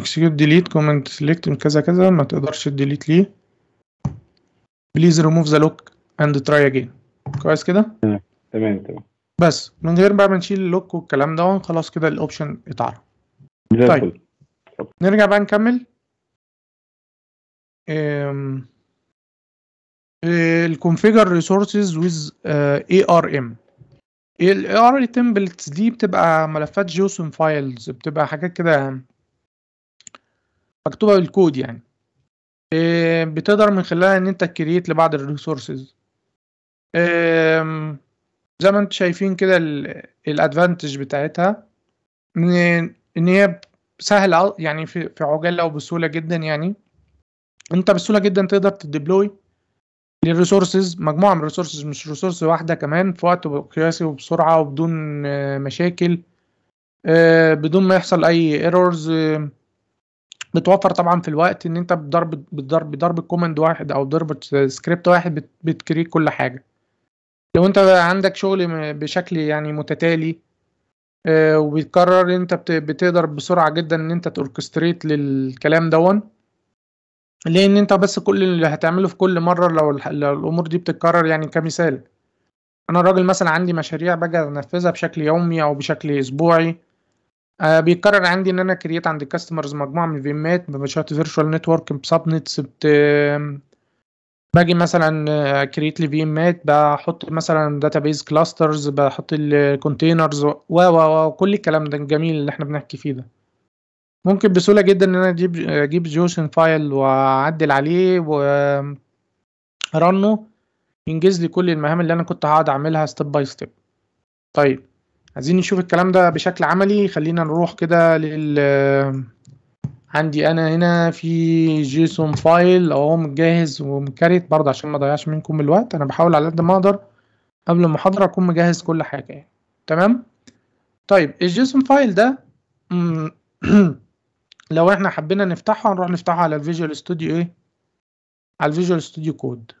execute delete comment select من كذا كذا ما تقدرش تديليت ليه please remove the lock and try again كويس كده تمام تمام بس من غير بقى ما نشيل اللوك والكلام ده خلاص كده الاوبشن اتعرف طيب نرجع بقى نكمل الكونفيجر ريسورسز ويز اي ار ام الاي ار تمبلتس دي بتبقى ملفات جيوسون فايلز بتبقى حاجات كده مكتوبه بالكود يعني بتقدر من خلالها ان انت تكريت لبعض الريسورسز زي ما انتم شايفين كده الادفانتج بتاعتها ان هي سهل يعني في عجاله وبسهوله جدا يعني انت بسهوله جدا تقدر تديبلوي للريسورسز مجموعه من الريسورسز مش ريسورس واحده كمان في وقت قياسي وبسرعه وبدون آه، مشاكل آه، بدون ما يحصل اي ايرورز بتوفر طبعا في الوقت ان انت بضرب بضرب بضرب كوماند واحد او ضرب سكريبت واحد بتكريت كل حاجه لو انت عندك شغل بشكل يعني متتالي آه، وبيتكرر انت بتقدر بسرعه جدا ان انت توركستريت للكلام دون لان انت بس كل اللي هتعمله في كل مره لو الامور دي بتتكرر يعني كمثال انا راجل مثلا عندي مشاريع باجي انفذها بشكل يومي او بشكل اسبوعي آه بيكرر عندي ان انا كريت عند الكاستمرز مجموعه من الفيمات بمشاهد فيرتشوال نتورك بسبنتس بت باجي مثلا كريت آه، لي فيمات بحط مثلا داتابيز كلاسترز بحط الكونتينرز و و وكل الكلام ده الجميل اللي احنا بنحكي فيه ده ممكن بسهوله جدا ان انا اجيب اجيب جوشن فايل واعدل عليه و رنه ينجز لي كل المهام اللي انا كنت هقعد اعملها ستيب باي ستيب طيب عايزين نشوف الكلام ده بشكل عملي خلينا نروح كده لل عندي انا هنا في جيسون فايل اهو مجهز ومكريت برضه عشان ما اضيعش منكم الوقت انا بحاول على قد ما اقدر قبل المحاضره اكون مجهز كل حاجه يعني تمام طيب الجيسون فايل ده لو احنا حبينا نفتحه هنروح نفتحه على الفيجوال ستوديو ايه على الفيجوال ستوديو كود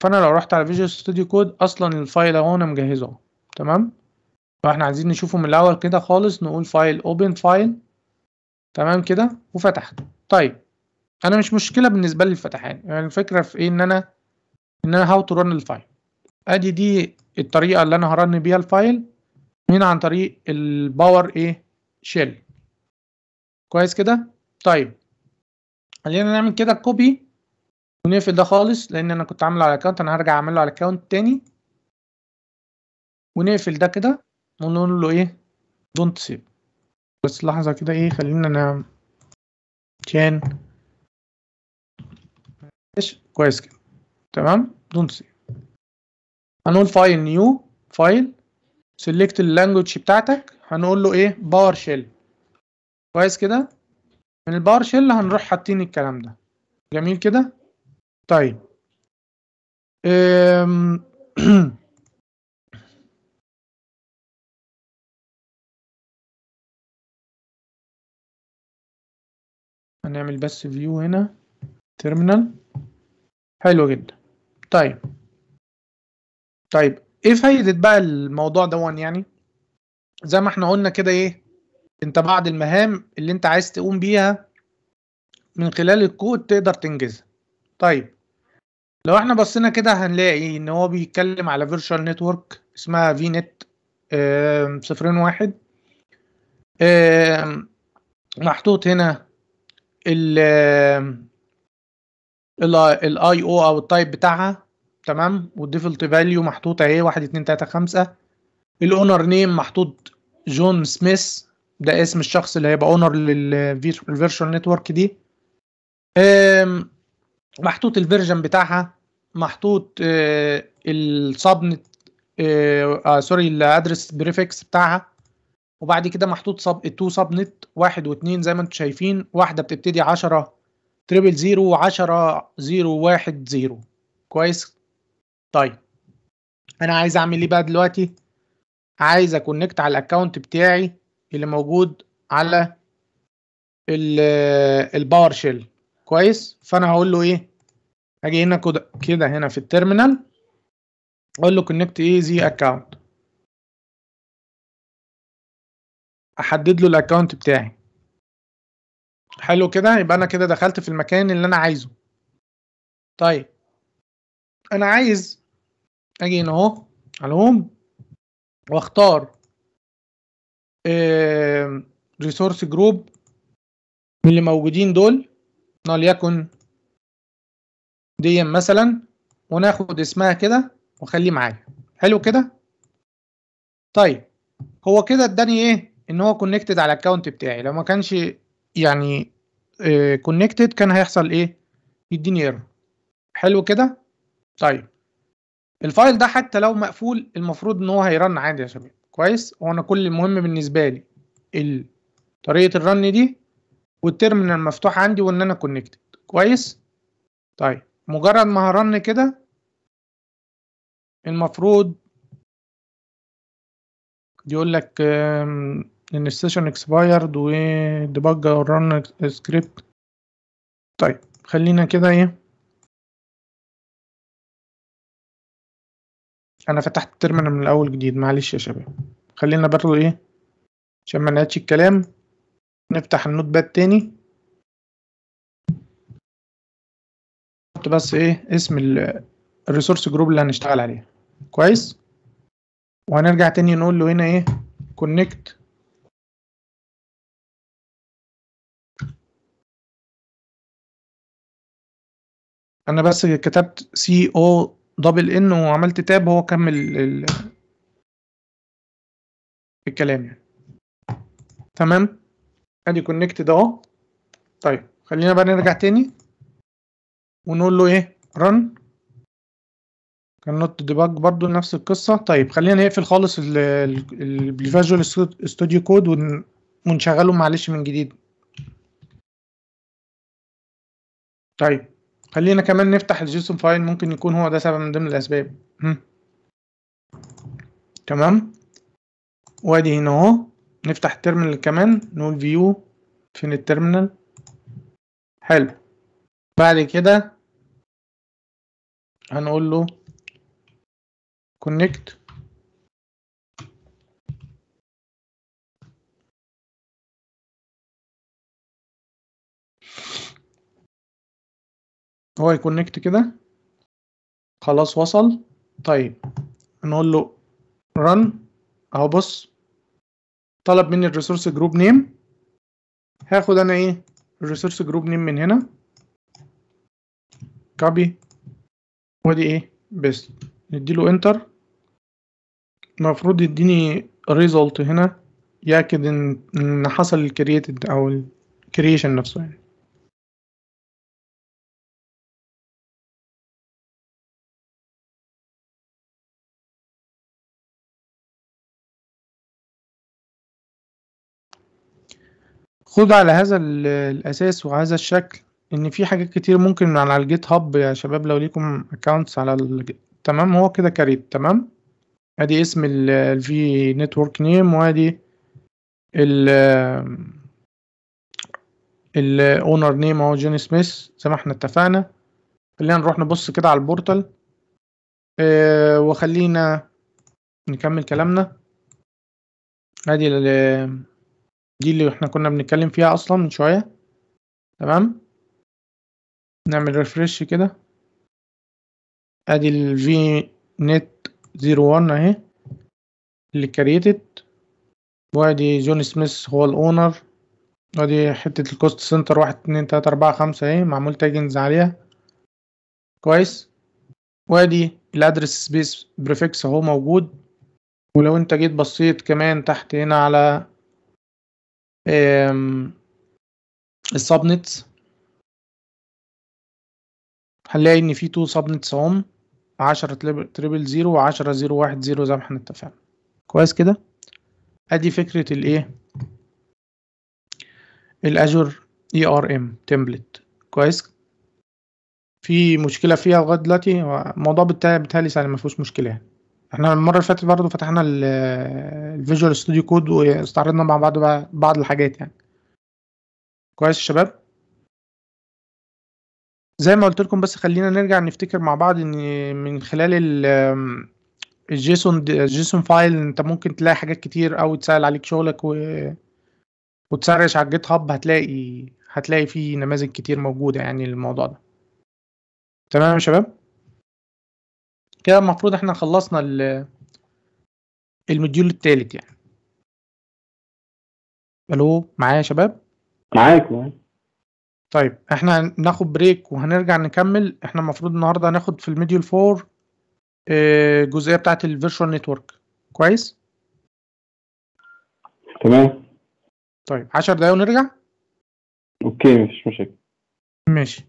فانا لو رحت على فيجوال ستوديو كود اصلا الفايل اهو انا مجهزه تمام فاحنا عايزين نشوفه من الاول كده خالص نقول فايل اوبن فايل تمام كده وفتح طيب انا مش مشكله بالنسبه لي الفتحان يعني الفكره في ايه ان انا ان انا هاو تو رن الفايل ادي دي الطريقه اللي انا هرن بيها الفايل من عن طريق الباور ايه شيل كويس كده طيب خلينا نعمل كده كوبي ونقفل ده خالص لان انا كنت عامله على اكونت انا هرجع اعمله على اكونت تاني ونقفل ده كده ونقول له ايه دونت سيف بس لحظه كده ايه خلينا انا كان ماشي كويس كده تمام دونت سيف هنقول فايل نيو فايل سيلكت اللانجوج بتاعتك هنقول له ايه باور شيل كويس كده من الباور شيل هنروح حاطين الكلام ده جميل كده طيب هنعمل بس فيو هنا تيرمينال حلو جدا طيب طيب ايه فايدة بقى الموضوع دون يعني زي ما احنا قلنا كده ايه انت بعض المهام اللي انت عايز تقوم بيها من خلال الكود تقدر تنجزها طيب لو احنا بصينا كده هنلاقي ان هو بيتكلم على فيرتشوال نتورك اسمها في نت صفرين واحد محطوط هنا ال الاي او او التايب بتاعها تمام والديفولت فاليو محطوط اهي 1 2 3 5 الاونر نيم محطوط جون سميث ده اسم الشخص اللي هيبقى اونر للفيرشوال نتورك دي محطوط الفيرجن بتاعها محطوط السبنت سوري الادرس بريفكس بتاعها وبعد كده محطوط سب التو سب نت واحد واتنين زي ما انتم شايفين واحدة بتبتدي عشرة تريبل زيرو وعشرة زيرو واحد زيرو كويس طيب انا عايز اعمل ايه بقى دلوقتي عايز اكونكت على الاكونت بتاعي اللي موجود على الباور آه، شيل كويس فانا هقول له ايه هاجي هنا كده هنا في التيرمينال اقول له كونكت ايه زي اكونت احدد له الاكونت بتاعي حلو كده يبقى انا كده دخلت في المكان اللي انا عايزه طيب انا عايز اجي هنا اهو على هوم واختار ريسورس جروب من اللي موجودين دول وليكن دي مثلا وناخد اسمها كده وخليه معايا حلو كده طيب هو كده اداني ايه ان هو كونكتد على الاكونت بتاعي لو ما كانش يعني كونكتد آه، كان هيحصل ايه يديني ايرور حلو كده طيب الفايل ده حتى لو مقفول المفروض ان هو هيرن عادي يا شباب كويس هو انا كل المهم بالنسبه لي طريقه الرن دي والترمينال مفتوح عندي وان انا كونكتد كويس طيب مجرد ما هرن كده المفروض يقول لك ان السيشن اكسبايرد وديبج اور ران سكريبت طيب خلينا كده ايه انا فتحت التيرمينال من الاول جديد معلش يا شباب خلينا برضو ايه عشان ما نعيدش الكلام نفتح النوت باد تاني نحط بس ايه اسم الريسورس جروب اللي هنشتغل عليه كويس وهنرجع تاني نقول له هنا ايه كونكت انا بس كتبت سي او دبل ان وعملت تاب هو كمل ال... الكلام يعني تمام ادي كونكت ده اهو طيب خلينا بقى نرجع تاني ونقول له ايه رن كان نوت ديباج برضو نفس القصه طيب خلينا نقفل خالص الفيجوال ستوديو كود ونشغله معلش من جديد طيب خلينا كمان نفتح الجيسون فايل ممكن يكون هو ده سبب من ضمن الأسباب هم. تمام وادي هنا اهو نفتح التيرمينال كمان نقول فيو فين التيرمينال حلو بعد كده هنقول له كونكت هو يكونكت كده خلاص وصل طيب نقول له run اهو بص طلب مني الريسورس جروب نيم هاخد انا ايه الريسورس جروب نيم من هنا كوبي وادي ايه بيست نديله انتر المفروض يديني ريزولت هنا ياكد ان حصل الكرييتد او الكرييشن نفسه يعني خد على هذا الاساس وهذا الشكل ان في حاجات كتير ممكن على الجيت هاب يا شباب لو ليكم اكونتس على الج... تمام هو كده كريت تمام ادي اسم الفي نتورك نيم وادي ال الاونر نيم اهو جوني سميث زي ما احنا اتفقنا خلينا نروح نبص كده على البورتال اه وخلينا نكمل كلامنا ادي دي اللي احنا كنا بنتكلم فيها اصلا من شويه تمام نعمل ريفرش كده ادي الفي نت 01 اهي اللي كريتت وادي جون سميث هو الاونر وادي حتة الكوست سنتر واحد اتنين تلاتة اربعة خمسة اهي معمول تاجنز عليها كويس وادي الادرس سبيس بريفكس اهو موجود ولو انت جيت بصيت كمان تحت هنا على السبنتس هنلاقي ان في تو سبنتس هم 10 تريبل زيرو و10 زيرو واحد زيرو زي ما احنا اتفقنا كويس كده ادي فكرة الايه الاجور اي ار ام تمبلت كويس في مشكلة فيها لغاية دلوقتي الموضوع بتاعي بتهيألي ما فيهوش مشكلة يعني احنا المره اللي فاتت برضه فتحنا الفيجوال ستوديو كود واستعرضنا مع بعض بعض الحاجات يعني كويس يا شباب زي ما قلت لكم بس خلينا نرجع نفتكر مع بعض ان من خلال الجيسون الجيسون فايل انت ممكن تلاقي حاجات كتير او تسهل عليك شغلك و وتسرش على الجيت هاب هتلاقي هتلاقي فيه نماذج كتير موجوده يعني للموضوع ده تمام يا شباب كده المفروض احنا خلصنا الموديول الثالث يعني الو معايا يا شباب معاك طيب احنا هناخد بريك وهنرجع نكمل احنا المفروض النهارده هناخد في الميديول 4 الجزئيه آه، بتاعه الفيرتشوال نتورك كويس تمام طيب 10 دقايق ونرجع اوكي مفيش مشاكل ماشي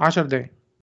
10 دقايق